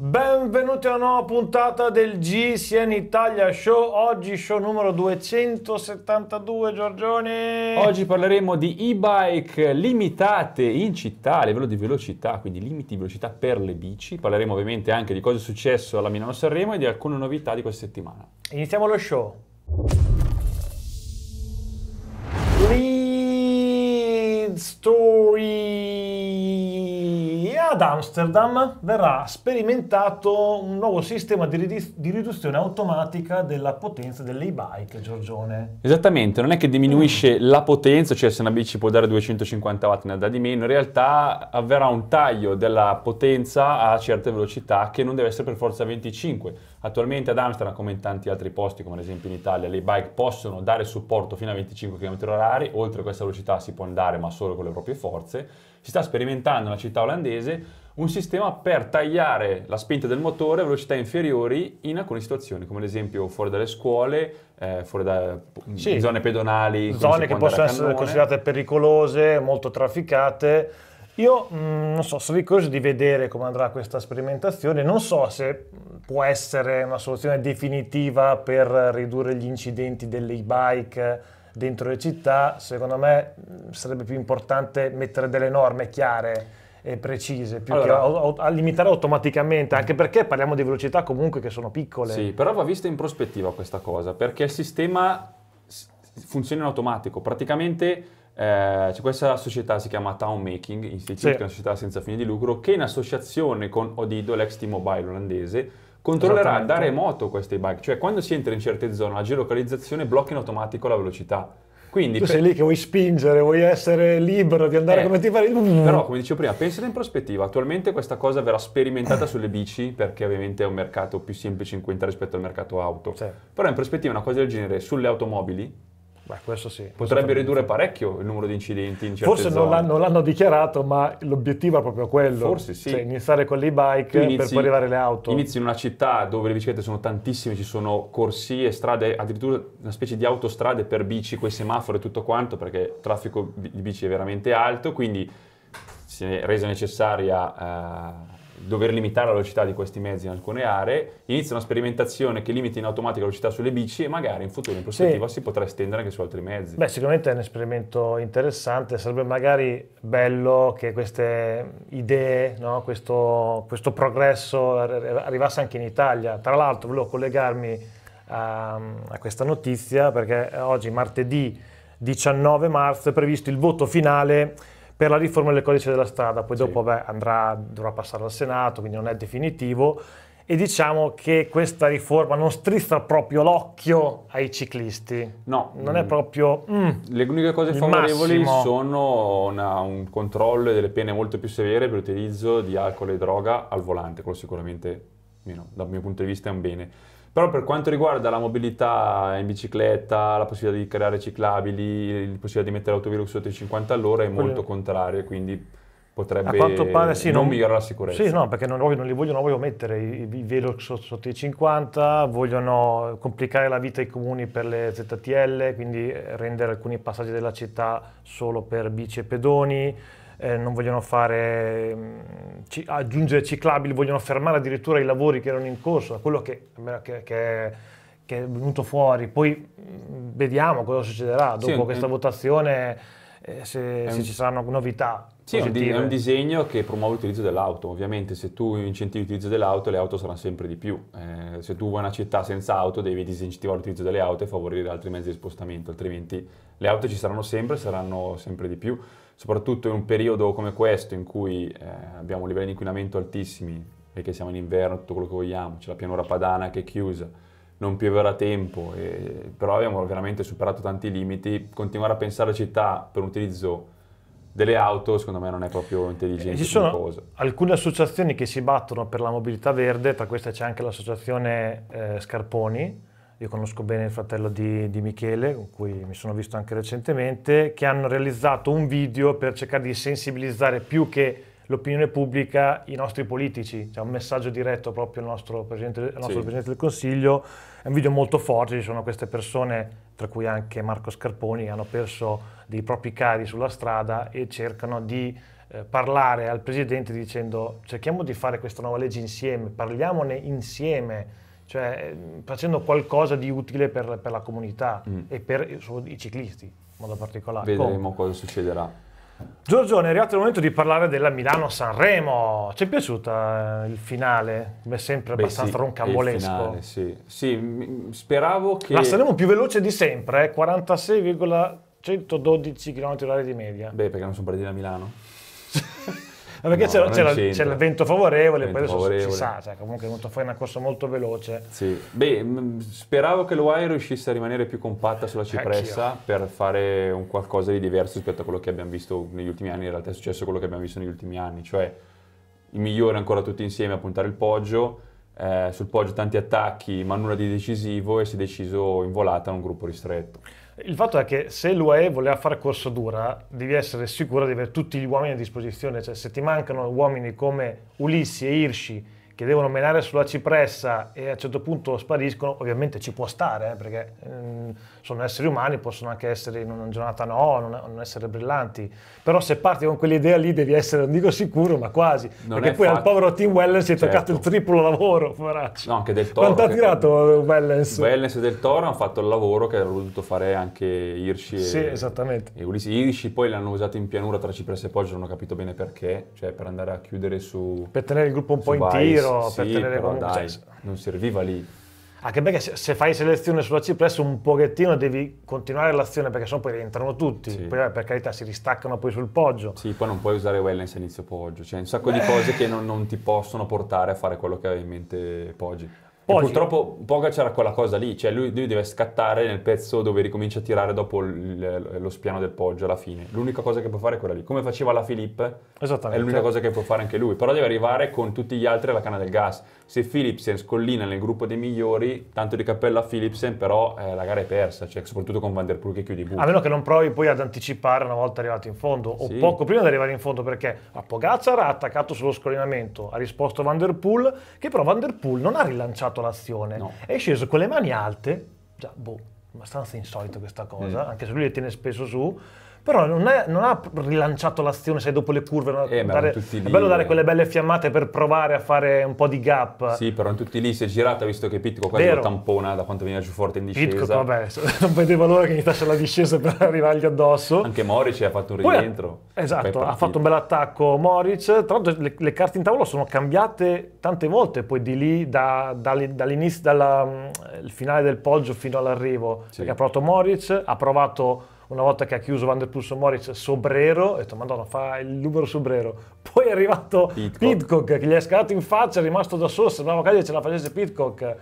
Benvenuti a una nuova puntata del GCN Italia Show, oggi show numero 272 Giorgione. Oggi parleremo di e-bike limitate in città a livello di velocità, quindi limiti di velocità per le bici. Parleremo ovviamente anche di cosa è successo alla Milano Sanremo e di alcune novità di questa settimana. Iniziamo lo show. Lead Story ad Amsterdam verrà sperimentato un nuovo sistema di, ridu- di riduzione automatica della potenza dell'e-bike, e Giorgione. Esattamente, non è che diminuisce mm. la potenza, cioè se una bici può dare 250 watt ne dà di meno, in realtà avverrà un taglio della potenza a certe velocità che non deve essere per forza 25 Attualmente ad Amsterdam, come in tanti altri posti, come ad esempio in Italia, le bike possono dare supporto fino a 25 km/h, oltre a questa velocità si può andare ma solo con le proprie forze. Si sta sperimentando nella città olandese un sistema per tagliare la spinta del motore a velocità inferiori in alcune situazioni, come ad esempio fuori dalle scuole, eh, fuori da sì, zone pedonali, zone che possono essere considerate pericolose, molto trafficate io mh, mm, non so, sarei curioso di vedere come andrà questa sperimentazione, non so se può essere una soluzione definitiva per ridurre gli incidenti delle e-bike dentro le città, secondo me mm, sarebbe più importante mettere delle norme chiare e precise, più allora, che a, a, limitare automaticamente, anche perché parliamo di velocità comunque che sono piccole. Sì, però va vista in prospettiva questa cosa, perché il sistema funziona in automatico, praticamente eh, c'è questa società, si chiama Town Making Institute, sì. che è una società senza fine di lucro, che in associazione con Odido, l'ex T-Mobile olandese, controllerà da remoto queste bike, cioè quando si entra in certe zone la geolocalizzazione blocca in automatico la velocità. Quindi, tu sei lì che vuoi spingere, vuoi essere libero di andare eh, come ti pare. Però, come dicevo prima, pensate in prospettiva. Attualmente questa cosa verrà sperimentata sulle bici, perché ovviamente è un mercato più semplice in cui entrare rispetto al mercato auto. Sì. Però in prospettiva una cosa del genere sulle automobili Beh, questo sì. Potrebbe ridurre parecchio il numero di incidenti in certe Forse non l'hanno, non l'hanno, dichiarato, ma l'obiettivo è proprio quello. Forse sì. Cioè iniziare con le bike inizi, per poi arrivare alle auto. Inizi in una città dove le biciclette sono tantissime, ci sono corsie, strade, addirittura una specie di autostrade per bici, quei semafori e tutto quanto, perché il traffico di bici è veramente alto, quindi si è resa necessaria... Eh, dover limitare la velocità di questi mezzi in alcune aree, inizia una sperimentazione che limita in automatico la velocità sulle bici e magari in futuro in prospettiva sì. si potrà estendere anche su altri mezzi. Beh, sicuramente è un esperimento interessante, sarebbe magari bello che queste idee, no? questo, questo, progresso arrivasse anche in Italia. Tra l'altro volevo collegarmi a, ehm, a questa notizia perché oggi martedì 19 marzo è previsto il voto finale per la riforma del codice della strada, poi sì. dopo vabbè, andrà, dovrà passare al Senato, quindi non è definitivo. E diciamo che questa riforma non strizza proprio l'occhio ai ciclisti. No. Non è proprio... Mm, Le uniche cose favorevoli massimo. sono una, un controllo e delle pene molto più severe per l'utilizzo di alcol e droga al volante, quello sicuramente meno, dal mio punto di vista è un bene però per quanto riguarda la mobilità in bicicletta, la possibilità di creare ciclabili, la possibilità di mettere l'autovelox sotto i 50 all'ora è molto contrario, quindi potrebbe a pare, sì, non, non migliorare la sicurezza. Sì, no, perché non, non li vogliono, vogliono mettere i, i velox sotto, sotto, i 50, vogliono complicare la vita ai comuni per le ZTL, quindi rendere alcuni passaggi della città solo per bici e pedoni eh, non vogliono fare, mm, ci, aggiungere ciclabili, vogliono fermare addirittura i lavori che erano in corso, da quello che, che, che che è venuto fuori. Poi mm, vediamo cosa succederà dopo sì, questa un, votazione, eh, se, un, ci saranno novità. Sì, positive. è un disegno che promuove l'utilizzo dell'auto. Ovviamente, se tu incentivi l'utilizzo dell'auto, le auto saranno sempre di più. Eh, se tu vuoi una città senza auto, devi disincentivare l'utilizzo delle auto e favorire altri mezzi di spostamento, altrimenti le auto ci saranno sempre e saranno sempre di più soprattutto in un periodo come questo in cui eh, abbiamo livelli di inquinamento altissimi, perché siamo in inverno, tutto quello che vogliamo, c'è la pianura padana che è chiusa, non pioverà a tempo, e, però abbiamo veramente superato tanti limiti, continuare a pensare a città per un utilizzo delle auto secondo me non è proprio intelligente. Eh, ci sono cosa. alcune associazioni che si battono per la mobilità verde, tra queste c'è anche l'associazione eh, Scarponi, io conosco bene il fratello di, di, Michele, con cui mi sono visto anche recentemente, che hanno realizzato un video per cercare di sensibilizzare più che l'opinione pubblica i nostri politici, cioè un messaggio diretto proprio al nostro Presidente, al nostro sì. Presidente del Consiglio, è un video molto forte, ci sono queste persone, tra cui anche Marco Scarponi, che hanno perso dei propri cari sulla strada e cercano di eh, parlare al Presidente dicendo cerchiamo di fare questa nuova legge insieme, parliamone insieme cioè ehm, facendo qualcosa di utile per, per la comunità mm. e per eh, i ciclisti in modo particolare. Vedremo Come. cosa succederà. Giorgione, è arrivato il momento di parlare della Milano-Sanremo. Ci è piaciuta eh, il finale? Come sempre, Beh, abbastanza sì, roncambolesco. Finale, sì. sì, speravo che. La saremo più veloce di sempre, eh? 46,112 km/h di media. Beh, perché non sono partiti da Milano? perché no, c'era, c'era, c'era, il vento favorevole, vento poi adesso favorevole. si sa, cioè, comunque è venuto fuori una corsa molto veloce. Sì, beh, speravo che l'UAE riuscisse a rimanere più compatta sulla eh, cipressa Anch'io. per fare un qualcosa di diverso rispetto a quello che abbiamo visto negli ultimi anni, in realtà è successo quello che abbiamo visto negli ultimi anni, cioè il migliore ancora tutti insieme a puntare il poggio, eh, sul poggio tanti attacchi ma nulla di decisivo e si è deciso in volata un gruppo ristretto. Il fatto è che se l'UE voleva fare corso dura, devi essere sicuro di avere tutti gli uomini a disposizione, cioè se ti mancano uomini come Ulissi e Hirschi che devono menare sulla cipressa e a un certo punto spariscono, ovviamente ci può stare, eh, perché ehm, sono esseri umani, possono anche essere in una giornata no, non, non, essere brillanti, però se parti con quell'idea lì devi essere, non dico sicuro, ma quasi, non perché poi fatto. al povero Tim Wellens si è certo. toccato il triplo lavoro, poveraccio. No, anche del Toro. Quanto ha tirato Wellens? Wellens e del Toro hanno fatto il lavoro che avrebbero dovuto fare anche Hirschi sì, esattamente. e Ulissi. Hirschi poi l'hanno usato in pianura tra cipressa e Poggio, non ho capito bene perché, cioè per andare a chiudere su... Per tenere il gruppo un po' in Vice. tiro però sì, per tenere conto. Dai, cioè, non serviva lì. Anche perché se, se fai selezione sulla C un pochettino devi continuare l'azione perché sennò poi rientrano tutti, sì. poi, eh, per carità si ristaccano poi sul poggio. Sì, poi non puoi usare wellness inizio poggio, cioè un sacco Beh. di eh. cose che non, non ti possono portare a fare quello che hai in mente poggi. Poi, purtroppo Poga c'era quella cosa lì, cioè lui, lui, deve scattare nel pezzo dove ricomincia a tirare dopo il, lo spiano del Poggio alla fine. L'unica cosa che può fare è quella lì, come faceva la Philippe, è l'unica cosa che può fare anche lui, però deve arrivare con tutti gli altri alla canna del gas. Se Philipsen scollina nel gruppo dei migliori, tanto di cappello a Philipsen, però eh, la gara è persa, cioè, soprattutto con Van Der Poel che chiude i buchi. A meno che non provi poi ad anticipare una volta arrivato in fondo, o sì. poco prima di arrivare in fondo, perché a Pogacar ha attaccato sullo scollinamento, ha risposto Van Der Poel, che però Van Der Poel non ha rilanciato fatto l'azione. No. È sceso con le mani alte, già, boh, abbastanza insolito questa cosa, mm. anche se lui le tiene spesso su, però non, è, non, ha rilanciato l'azione, sai, dopo le curve. Eh, dare, è bello dare quelle belle fiammate per provare a fare un po' di gap. Sì, però in tutti lì si è girata, visto che Pitco quasi Vero. lo tampona da quanto veniva giù forte in discesa. Pitco, vabbè, non vedeva l'ora che gli iniziasse la discesa per arrivargli addosso. Anche Moric ha fatto un rientro. Poi, esatto, ha fatto un bel attacco Moric. Tra l'altro le, le, carte in tavolo sono cambiate tante volte, poi di lì, da, da, dall'inizio, dal mm, finale del poggio fino all'arrivo. Sì. Perché ha provato Moric, ha provato una volta che ha chiuso Van der Poel su Moritz, Sobrero, ho detto madonna fa il numero Sobrero, poi è arrivato Pitcock, Pitcock che gli è scalato in faccia, è rimasto da solo, sembrava quasi ce la facesse Pitcock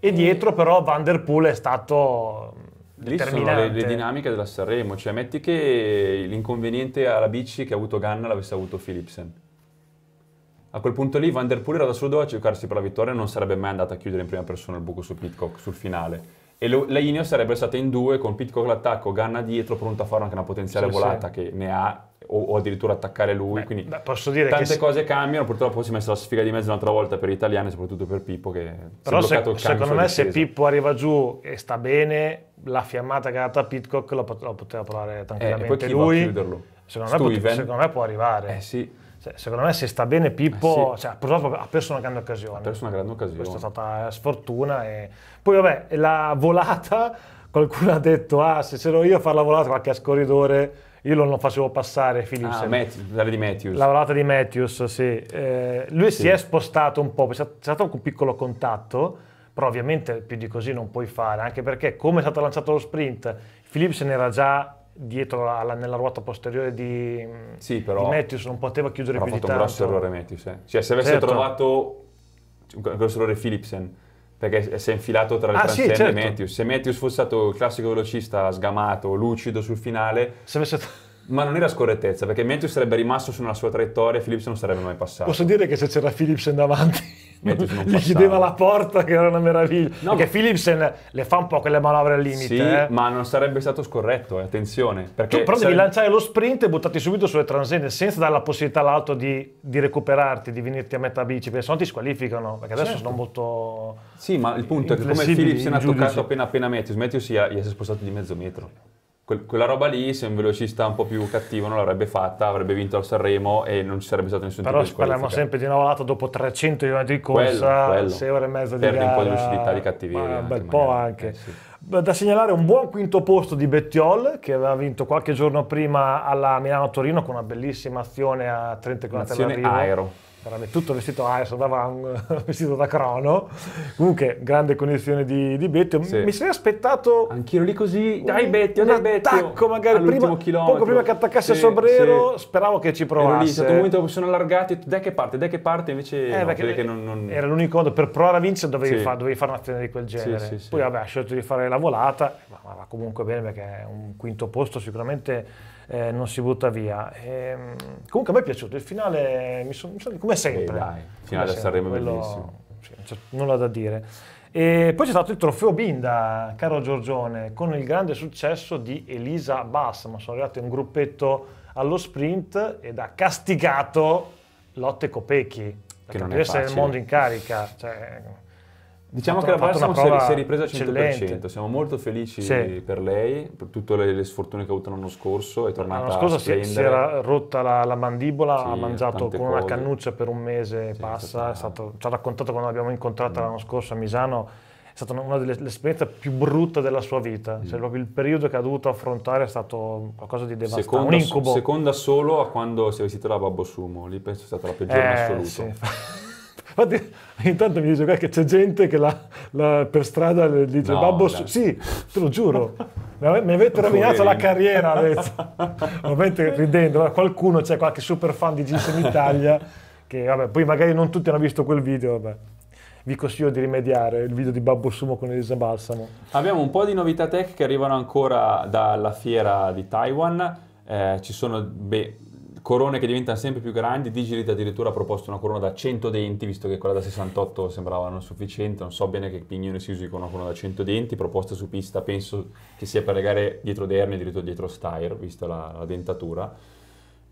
e dietro però Van der Poel è stato... Mm, lì sono le, le, dinamiche della Sanremo, cioè metti che l'inconveniente alla bici che ha avuto Ganna l'avesse avuto Philipsen. A quel punto lì Van Der Poel era da solo doveva cercarsi per la vittoria e non sarebbe mai andata a chiudere in prima persona il buco su Pitcock sul finale e lo, la Ineos sarebbe stata in due con Pitcock l'attacco, Ganna dietro, pronta a fare anche una potenziale sì, volata sì. che ne ha o, o addirittura attaccare lui. Beh, quindi beh, posso dire tante che cose cambiano, purtroppo si è messa la sfiga di mezzo un'altra volta per gli italiani, soprattutto per Pippo che Però si è bloccato se, il secondo me se Pippo arriva giù e sta bene, la fiammata che ha dato a Pitcock lo, pot- lo poteva provare eh, tranquillamente eh, lui. Secondo Steven. me, secondo me può arrivare. Eh sì secondo me se sta bene Pippo, eh sì. cioè, purtroppo ha perso una grande occasione. Ha perso una grande occasione. Questa è stata eh, sfortuna. E... Poi vabbè, la volata, qualcuno ha detto, ah se c'ero io a fare la volata qualche scorridore io non lo facevo passare Philips. Ah, Matthews, di Matthews. Lavorata di Matthews, sì. Eh, lui sì. si è spostato un po', c'è stato un piccolo contatto, però ovviamente più di così non puoi fare, anche perché come è stato lanciato lo sprint, Philips era già dietro alla, nella ruota posteriore di, sì, però, di Matthews, non poteva chiudere più di tanto. ha fatto un grosso errore Matthews, eh. cioè se avesse certo. trovato un grosso errore Philipsen, perché si è infilato tra le ah, transenne sì, certo. Matthews. Se Matthews fosse stato il classico velocista sgamato, lucido sul finale... Stato... Ma non era scorrettezza, perché Matthews sarebbe rimasto sulla sua traiettoria e Phillips non sarebbe mai passato. Posso dire che se c'era Phillips in davanti gli chiudeva la porta che era una meraviglia. No, perché ma... Philipsen le fa un po' quelle manovre al limite. Sì, eh. ma non sarebbe stato scorretto, eh, attenzione. Perché tu però sarebbe... devi lanciare lo sprint e buttarti subito sulle transende, senza dare la possibilità all'auto di, di recuperarti, di venirti a metà bici, perché se ti squalificano, perché adesso certo. sono molto... Sì, ma il punto è che come Philipsen ha toccato appena appena Matthews, Matthews gli è, gli ha spostato di mezzo metro quella roba lì, se un velocista un po' più cattivo non l'avrebbe fatta, avrebbe vinto al Sanremo e non ci sarebbe stato nessun Però tipo di Però parliamo sempre di una volata dopo 300 km di corsa, 6 ore e mezza di Perde gara. Perde un po' di lucidità, di cattiveria. Un bel po' magari. anche. Eh, sì. Da segnalare un buon quinto posto di Bettiol, che aveva vinto qualche giorno prima alla Milano-Torino con una bellissima azione a 30 km Azione aero veramente tutto vestito a ah, sembrava un vestito da crono. Comunque, grande connessione di, di Bettio. Sì. Mi sarei aspettato. Anch'io lì così. Dai, Bettio, un dai, attacco Bettio, magari prima, poco prima che attaccasse sì, Sobrero. Sì. Speravo che ci provasse. Ero lì, è stato un momento che sono allargati. Dai, che parte, dai, che parte. Invece, eh, no, che non, non... era l'unico modo per provare a vincere. Dovevi, far, dovevi fare un'azione di quel genere. Poi, vabbè, ha scelto di fare la volata. ma va comunque bene perché è un quinto posto sicuramente eh, non si butta via. E, ehm, comunque a me è piaciuto, il finale, mi son, mi son, come sempre. il finale sarebbe bellissimo. Sì, non nulla da dire. E poi c'è stato il trofeo Binda, caro Giorgione, con il grande successo di Elisa Bass, ma sono arrivati un gruppetto allo sprint ed ha castigato Lotte Copecchi, che non deve essere il mondo in carica. Cioè, Diciamo fatto, che la Balsamo si è ripresa al 100%, eccellente. siamo molto felici sì. per lei, per tutte le, le sfortune che ha avuto l'anno scorso, è tornata l'anno scorso si, si, era rotta la, la mandibola, sì, ha mangiato con cose. una cannuccia per un mese e sì, passa, stato, ci ha raccontato quando l'abbiamo incontrata mm. l'anno scorso a Misano, è stata una delle esperienze più brutte della sua vita, mm. cioè proprio il periodo che ha dovuto affrontare è stato qualcosa di devastante, seconda, un incubo. Seconda solo a quando si è vestita la Babbo Sumo, lì penso sia stata la peggiore eh, in assoluto. Infatti, ogni mi dice che c'è gente che la, la, per strada le dice: no, Babbo, dai. sì, te lo giuro, mi avete rovinato la carriera. Avete. Ovviamente ridendo, qualcuno c'è qualche super fan di Gilson Italia che vabbè, poi magari non tutti hanno visto quel video, vabbè vi consiglio di rimediare il video di Babbo Sumo con Elisa Balsamo. Abbiamo un po' di novità tech che arrivano ancora dalla fiera di Taiwan. Eh, ci sono, beh, corone che diventa sempre più grandi, Digirid addirittura ha proposto una corona da 100 denti, visto che quella da 68 sembrava non sufficiente, non so bene che pignone si usi con una corona da 100 denti, proposta su pista penso che sia per le gare dietro Derni, addirittura dietro Steyr, vista la, la dentatura.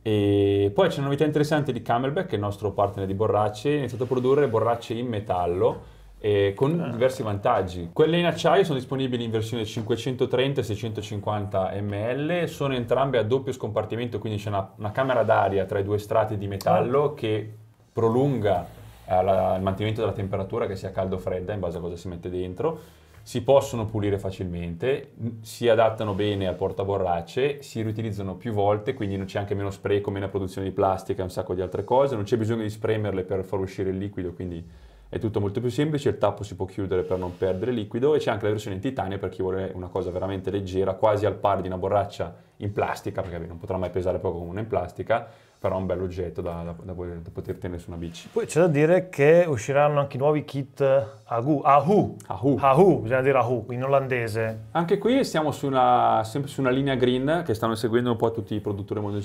E poi c'è una novità interessante di Camelback, che è il nostro partner di borracce, ha iniziato a produrre borracce in metallo, eh, con ah. diversi vantaggi. Quelle in acciaio sono disponibili in versione 530 e 650 ml, sono entrambe a doppio scompartimento, quindi c'è una, una camera d'aria tra i due strati di metallo ah. che prolunga eh, la, il mantenimento della temperatura, che sia caldo o fredda, in base a cosa si mette dentro. Si possono pulire facilmente, si adattano bene al portaborracce, si riutilizzano più volte, quindi non c'è anche meno spreco, meno produzione di plastica e un sacco di altre cose, non c'è bisogno di spremerle per far uscire il liquido, quindi è tutto molto più semplice, il tappo si può chiudere per non perdere liquido e c'è anche la versione in titanio per chi vuole una cosa veramente leggera, quasi al pari di una borraccia in plastica, perché non potrà mai pesare poco come una in plastica, però è un bel oggetto da, da, da, poter, da, poter tenere su una bici. Poi c'è da dire che usciranno anche nuovi kit Agu, Ahu, Ahu, Ahu bisogna dire Ahu, in olandese. Anche qui siamo su una, sempre su una linea green che stanno seguendo un po' tutti i produttori del mondo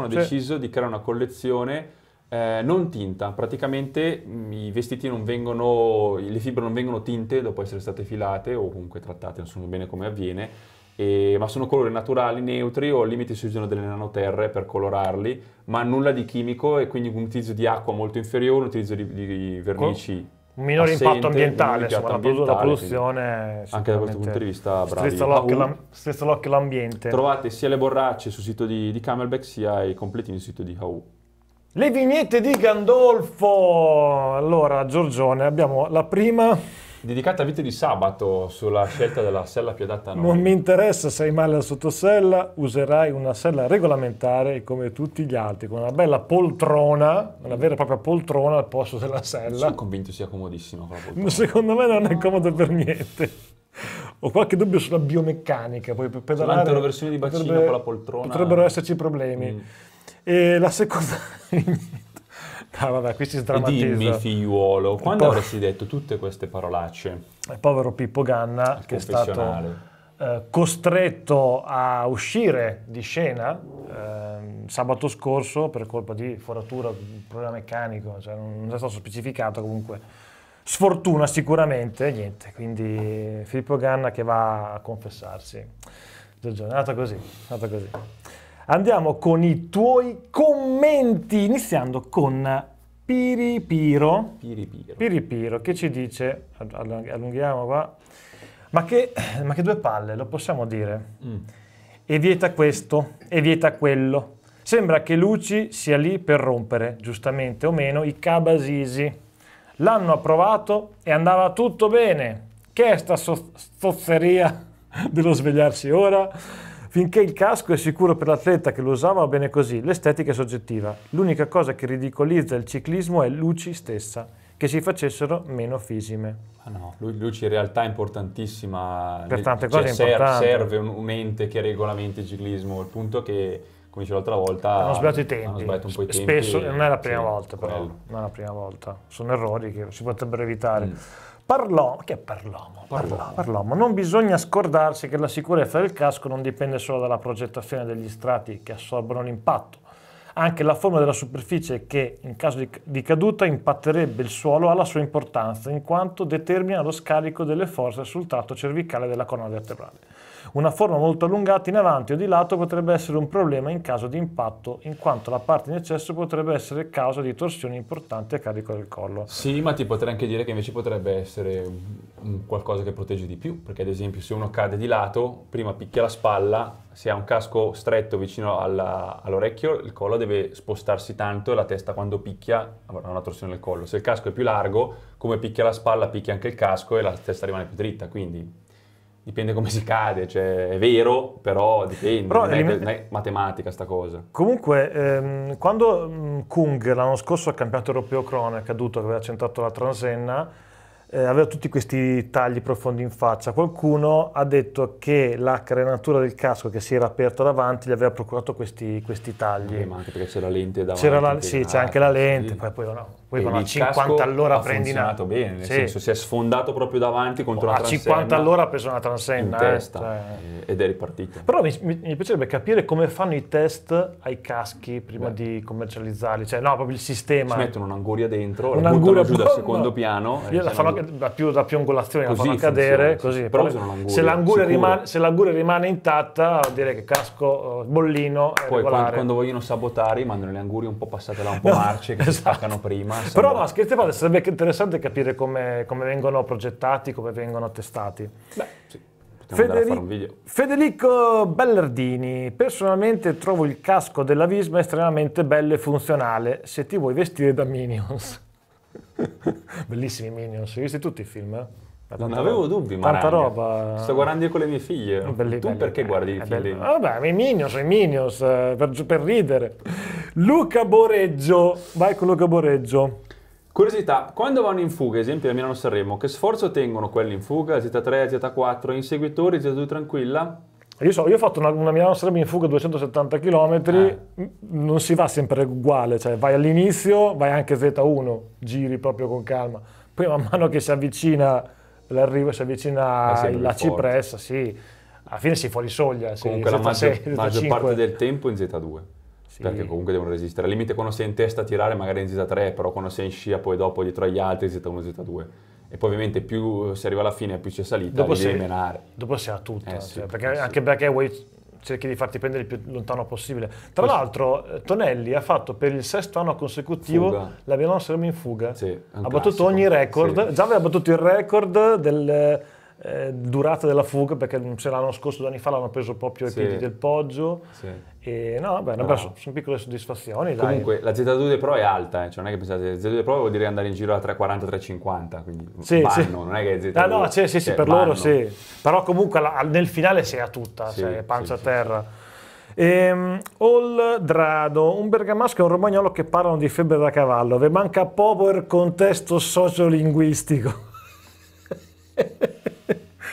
hanno sì. deciso di creare una collezione eh, non tinta, praticamente mm, i vestiti non vengono, le fibre non vengono tinte dopo essere state filate o comunque trattate, non so bene come avviene, e, ma sono colori naturali, neutri o al limite si usano delle nanoterre per colorarli, ma nulla di chimico e quindi un utilizzo di acqua molto inferiore, un utilizzo di, di vernici. Un minore assente, impatto ambientale, insomma, la produzione. Anche da questo punto di vista, bravi. Strizza l'occhio, l'ambiente. Trovate sia le borracce sul sito di, di Camelback sia i completini sul sito di HAU. Le vignette di Gandolfo. Allora, Giorgione, abbiamo la prima. Dedicata a vite di sabato sulla scelta della sella più adatta a noi. Non mi interessa se hai male alla sottosella, userai una sella regolamentare come tutti gli altri, con una bella poltrona, una vera e propria poltrona al posto della sella. Non sono convinto sia comodissimo Secondo me non è comodo per niente ho qualche dubbio sulla biomeccanica. Poi per pedalare. L'anteroversione di bacino potrebbe, con la poltrona. Potrebbero esserci problemi. Mm. E la seconda... ah, vabbè, qui si sdrammatizza. E dimmi, figliuolo, quando povero... avresti detto tutte queste parolacce? Il povero Pippo Ganna, che è stato eh, costretto a uscire di scena eh, sabato scorso per colpa di foratura, problema meccanico, cioè non è stato specificato comunque sfortuna sicuramente, niente, quindi Filippo Ganna che va a confessarsi. Giorgio, è andata così, è andata così. Andiamo con i tuoi commenti, iniziando con Piripiro. Piripiro. Piripiro che ci dice, allunghiamo qua, ma che, ma che due palle, lo possiamo dire. Mm. E vieta questo, e vieta quello. Sembra che Luci sia lì per rompere, giustamente o meno, i cabasisi. L'hanno approvato e andava tutto bene. Che è sta so- stozzeria dello svegliarsi ora? Finché il casco è sicuro per l'atleta che lo usava, va bene così, l'estetica è soggettiva. L'unica cosa che ridicolizza il ciclismo è l'UCI stessa, che si facessero meno fisime. Ah no, l'UCI in realtà è importantissima. Per tante cioè, cose ser- serve un ente che regolamenti il ciclismo, il punto che come dicevo l'altra volta, hanno sbagliato i tempi. Sbagliato tempi Spesso, e, non è la prima sì, volta, però. Quello. Non è la prima volta. Sono errori che si potrebbero evitare. Mm. Parlò, che parlomo, parlomo, parlomo, non bisogna scordarsi che la sicurezza del casco non dipende solo dalla progettazione degli strati che assorbono l'impatto, anche la forma della superficie che in caso di, di caduta impatterebbe il suolo ha la sua importanza in quanto determina lo scarico delle forze sul tratto cervicale della colonna vertebrale. Una forma molto allungata in avanti o di lato potrebbe essere un problema in caso di impatto, in quanto la parte in eccesso potrebbe essere causa di torsioni importanti a carico del collo. Sì, ma ti potrei anche dire che invece potrebbe essere qualcosa che protegge di più, perché ad esempio se uno cade di lato, prima picchia la spalla, se ha un casco stretto vicino all'orecchio, il collo deve spostarsi tanto e la testa quando picchia avrà una torsione del collo. Se il casco è più largo, come picchia la spalla, picchia anche il casco e la testa rimane più dritta. Quindi dipende come si cade, cioè è vero, però dipende, però, non, è, non è matematica sta cosa. Comunque, ehm, quando Kung l'anno scorso al campionato europeo crono è caduto, che aveva centrato la transenna, eh, aveva tutti questi tagli profondi in faccia. Qualcuno ha detto che la carenatura del casco che si era aperto davanti gli aveva procurato questi, questi tagli. Okay, ma anche perché c'era la lente davanti. Ah, la, sì, c'è anche la lente, sì. poi, poi no, poi e con a 50 all'ora prendi una... bene, nel sì. senso si è sfondato proprio davanti contro la una ah, a transenna. A 50 all'ora ha preso una transenna. In eh, cioè... Eh, ed è ripartito. Però mi, mi, mi, piacerebbe capire come fanno i test ai caschi prima Beh. di commercializzarli, cioè no, proprio il sistema. Si mettono un'anguria dentro, una la buttano giù dal secondo piano. Io la fanno da più da piongolazione, così la fanno cadere, così. Però, Però l'anguria, se, l'anguria rimane, se l'anguria rimane intatta, direi che casco eh, bollino Poi quando, quando, vogliono sabotare mandano le angurie un po' passate là, un po' marce che esatto. si staccano prima. Però no, scherzi a parte, sarebbe interessante capire come, come, vengono progettati, come vengono testati. Beh, sì. Federic- Federico Bellardini, personalmente trovo il casco della Visma estremamente bello e funzionale se ti vuoi vestire da Minions. Bellissimi Minions, hai visto tutti i film? Eh? Non avevo dubbi, ma. Tanta roba. Sto guardando io con le mie figlie. Belli, tu belli, perché belli, guardi i figli? Vabbè, i Minions, i Minions, eh, per, per ridere. Luca Boreggio, vai con Luca Boreggio. Curiosità, quando vanno in fuga, esempio a Milano Sanremo, che sforzo tengono quelli in fuga, Z3, Z4, inseguitori, Z2 tranquilla? Io, so, io ho fatto una, una Milano Sanremo in fuga 270 km, eh. non si va sempre uguale, cioè vai all'inizio, vai anche Z1, giri proprio con calma, poi man mano che si avvicina l'arrivo si avvicina alla ah, cipressa, sì, alla fine si fuori soglia. Comunque la maggior, maggior parte del tempo in Z2. Sì. Perché comunque devono resistere. Al limite quando sei in testa a tirare magari in Z3, però quando sei in scia poi dopo dietro agli altri Z1, Z2 e poi ovviamente più si arriva alla fine più c'è salita dopo devi menare dopo si ha tutto eh, cioè, perché, sì. anche perché vuoi cerchi di farti prendere il più lontano possibile. Tra Questo... l'altro, eh, Tonelli ha fatto per il sesto anno consecutivo fuga. la Milano Sermo in fuga. Sì, ha battuto ogni record. Sì. Già aveva battuto il record del eh, durata della fuga perché c'era l'anno scorso, due anni fa, l'hanno preso proprio ai sì. piedi del poggio. Sì. E no, vabbè, no. sono, sono piccole soddisfazioni. Comunque dai. la Z2 De Pro è alta, eh? cioè non è che pensate, Z2 De Pro vuol dire andare in giro a 340-350, quindi sì, vanno, sì. non è che è Z2. Ah, no, no, sì, sì, cioè, per vanno. loro sì. Però comunque la, nel finale si è a tutta, sì, cioè, pancia a terra. Ehm, Oldrado, un bergamasco e un romagnolo che parlano di febbre da cavallo, Ve manca poco il contesto sociolinguistico.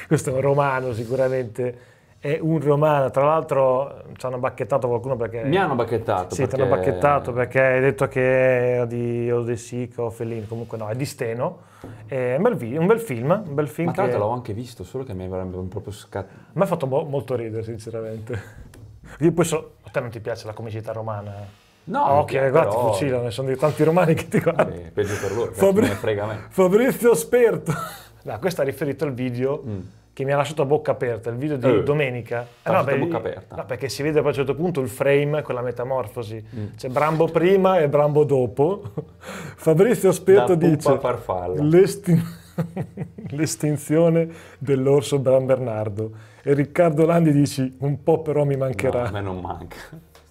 Questo è un romano sicuramente è un romano, tra l'altro mm, ci hanno bacchettato qualcuno perché... Mi hanno bacchettato. Sì, perché... ti hanno bacchettato perché hai detto che è di Odessica o Fellini, comunque no, è di Steno. È un bel, vi- un bel film, un bel film. Ma tra l'altro che... l'ho anche visto, solo che mi avrebbe proprio scattato. Mi ha fatto mo- molto ridere, sinceramente. Io poi so, a te non ti piace la comicità romana? No, oh, ok, guarda, però... ti fucilano, sono di tanti romani che ti guardano. Vabbè, peggio per loro, Fabri- me frega me. Fabrizio Sperto. no, questo ha riferito al video... Mm che mi ha lasciato a bocca aperta, il video di eh, domenica. Eh, lasciato a bocca aperta. No, perché si vede poi a un certo punto il frame con la metamorfosi. Mm. C'è Brambo prima e Brambo dopo. Fabrizio Spetto dice... farfalla. L'estin... l'estinzione dell'orso Bran Bernardo. E Riccardo Landi dice, un po' però mi mancherà. No, a me non manca.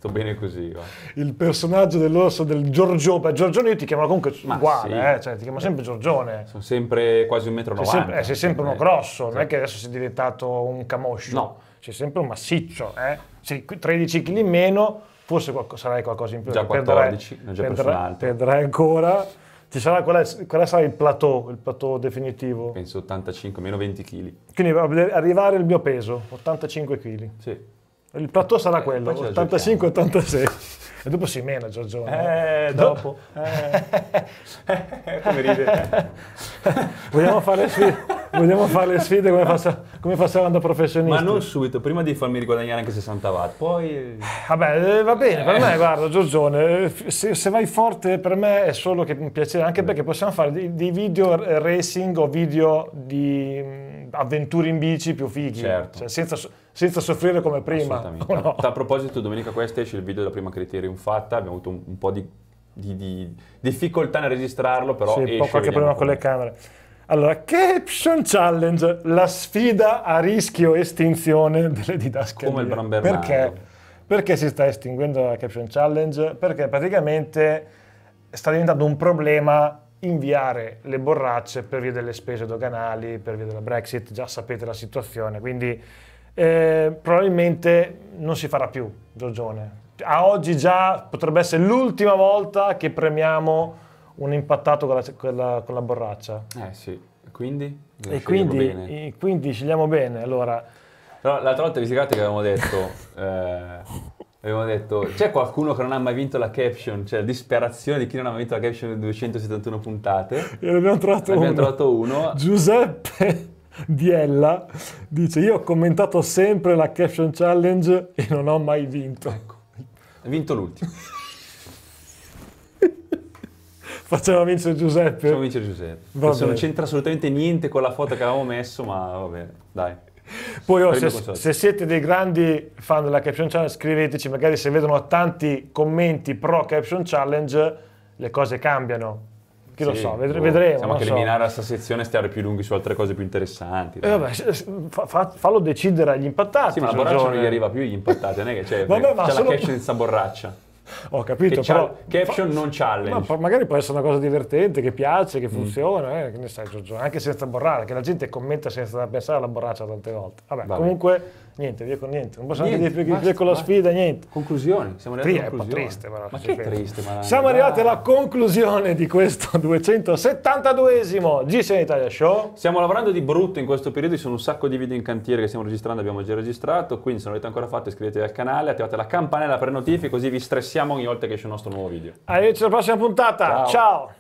Sto bene così. Va. Il personaggio dell'orso del Giorgio, beh, Giorgione io ti chiamo comunque Ma uguale, sì. eh, cioè, ti chiamo sempre Giorgione. Sono sempre quasi un metro sei Sempre, eh, sei sempre uno grosso, sì. non è che adesso sei diventato un camoscio. No. Sei sempre un massiccio, eh. Sei 13 kg in meno, forse qualco, sarai qualcosa in più. Già 14, perderai, già perderai, perderai ancora. Ci sarà, qual, è, qual è sarà il plateau, il plateau definitivo? Penso 85, meno 20 kg. Quindi arrivare al mio peso, 85 kg. Sì. Il plateau sarà eh, quello, 85-86. E dopo si mena Giorgione. Eh, dopo. Eh. come ride. vogliamo, fare sfide, vogliamo fare le sfide come, faccia, come facevano da professionisti. Ma non subito, prima di farmi riguadagnare anche 60 watt, poi... Eh, vabbè, eh, va bene, per me, guarda Giorgione, se, se vai forte per me è solo che mi piacere, anche perché possiamo fare dei, video racing o video di mm, avventure in bici più fighi. Certo. Cioè, senza senza soffrire come prima. No? A, a proposito, domenica questa esce il video della prima Criterion fatta, abbiamo avuto un, un po' di, di, di, difficoltà nel registrarlo, però sì, esce. qualche problema con le camere. Allora, Caption Challenge, la sfida a rischio estinzione delle didascalie. Come il Bran Perché? Perché si sta estinguendo la Caption Challenge? Perché praticamente sta diventando un problema inviare le borracce per via delle spese doganali, per via della Brexit, già sapete la situazione, quindi eh, probabilmente non si farà più Giorgione. A oggi già potrebbe essere l'ultima volta che premiamo un impattato con la, con la, con la borraccia. Eh sì, quindi? E quindi, e quindi scegliamo bene. Allora. Però l'altra volta vi ricordate che avevamo detto... eh, Abbiamo detto, c'è qualcuno che non ha mai vinto la caption, cioè disperazione di chi non ha mai vinto la caption di 271 puntate. E ne abbiamo trovato ne abbiamo uno. Abbiamo trovato uno. Giuseppe Biella dice io ho commentato sempre la Caption Challenge e non ho mai vinto. Ecco, hai vinto l'ultimo. Facciamo vincere Giuseppe. Facciamo vincere Giuseppe. Questo non c'entra assolutamente niente con la foto che avevamo messo, ma va bene, dai. Poi oh, se, se, siete dei grandi fan della Caption Challenge scriveteci, magari se vedono tanti commenti pro Caption Challenge le cose cambiano. Chi sì, lo so, vedre, boh, vedremo. Possiamo anche so. eliminare sua sezione e stare più lunghi su altre cose più interessanti. Eh, vabbè, fa, fallo decidere agli impattati. Sì, ma la borraccia giorni. non gli arriva più gli impattati, non è che c'è, vabbè, c'è solo... la caption senza borraccia. Ho capito, che però... Caption fa... non challenge. Ma magari può essere una cosa divertente, che piace, che mm. funziona, mm. eh, che ne sai Giorgio, anche senza borrare, che la gente commenta senza pensare alla borraccia tante volte. Vabbè, vabbè. comunque niente, via con niente. Non posso niente, dire più via con la sfida, niente. Conclusioni, siamo arrivati Tri- alla conclusione. Triste, però, ma che triste, Marano. Siamo arrivati alla conclusione di questo 272esimo GSN Italia Show. Stiamo lavorando di brutto in questo periodo, ci sono un sacco di video in cantiere che stiamo registrando, abbiamo già registrato, quindi se non l'avete ancora fatto iscrivetevi al canale, attivate la campanella per notifiche così vi stressiamo ogni volta che esce un nostro nuovo video. Arrivederci alla prossima puntata, ciao. ciao.